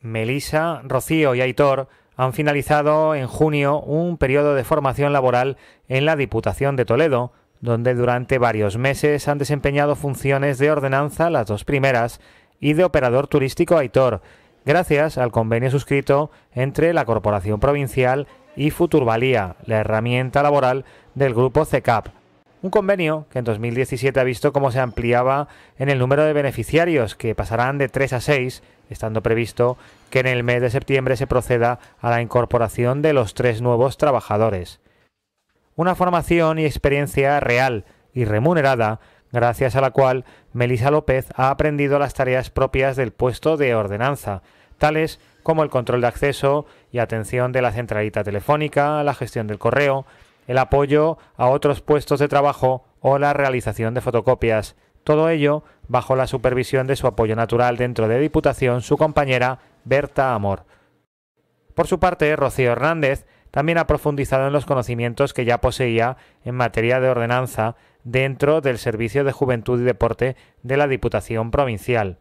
Melisa, Rocío y Aitor han finalizado en junio un periodo de formación laboral en la Diputación de Toledo, donde durante varios meses han desempeñado funciones de ordenanza las dos primeras y de operador turístico Aitor, gracias al convenio suscrito entre la Corporación Provincial y Futurvalía, la herramienta laboral del grupo CECAP, un convenio que en 2017 ha visto cómo se ampliaba en el número de beneficiarios, que pasarán de 3 a 6, estando previsto que en el mes de septiembre se proceda a la incorporación de los tres nuevos trabajadores. Una formación y experiencia real y remunerada, gracias a la cual Melisa López ha aprendido las tareas propias del puesto de ordenanza, tales como el control de acceso y atención de la centralita telefónica, la gestión del correo, el apoyo a otros puestos de trabajo o la realización de fotocopias. Todo ello bajo la supervisión de su apoyo natural dentro de Diputación, su compañera Berta Amor. Por su parte, Rocío Hernández también ha profundizado en los conocimientos que ya poseía en materia de ordenanza dentro del Servicio de Juventud y Deporte de la Diputación Provincial.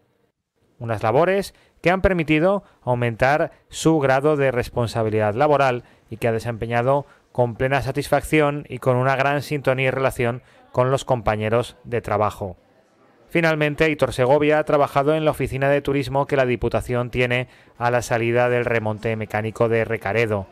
Unas labores que han permitido aumentar su grado de responsabilidad laboral y que ha desempeñado con plena satisfacción y con una gran sintonía y relación con los compañeros de trabajo. Finalmente, Hitor Segovia ha trabajado en la oficina de turismo que la Diputación tiene a la salida del remonte mecánico de Recaredo.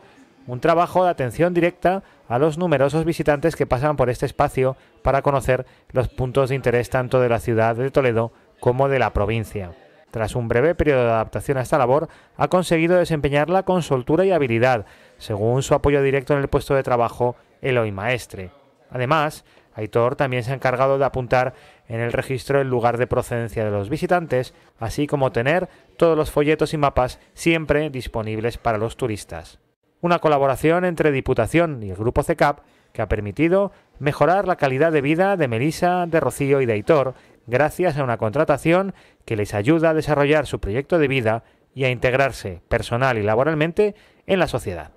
Un trabajo de atención directa a los numerosos visitantes que pasan por este espacio para conocer los puntos de interés tanto de la ciudad de Toledo como de la provincia. Tras un breve periodo de adaptación a esta labor, ha conseguido desempeñarla con soltura y habilidad, según su apoyo directo en el puesto de trabajo Eloy Maestre. Además, Aitor también se ha encargado de apuntar en el registro el lugar de procedencia de los visitantes, así como tener todos los folletos y mapas siempre disponibles para los turistas. Una colaboración entre Diputación y el Grupo CECAP que ha permitido mejorar la calidad de vida de Melisa, de Rocío y de Aitor gracias a una contratación que les ayuda a desarrollar su proyecto de vida y a integrarse personal y laboralmente en la sociedad.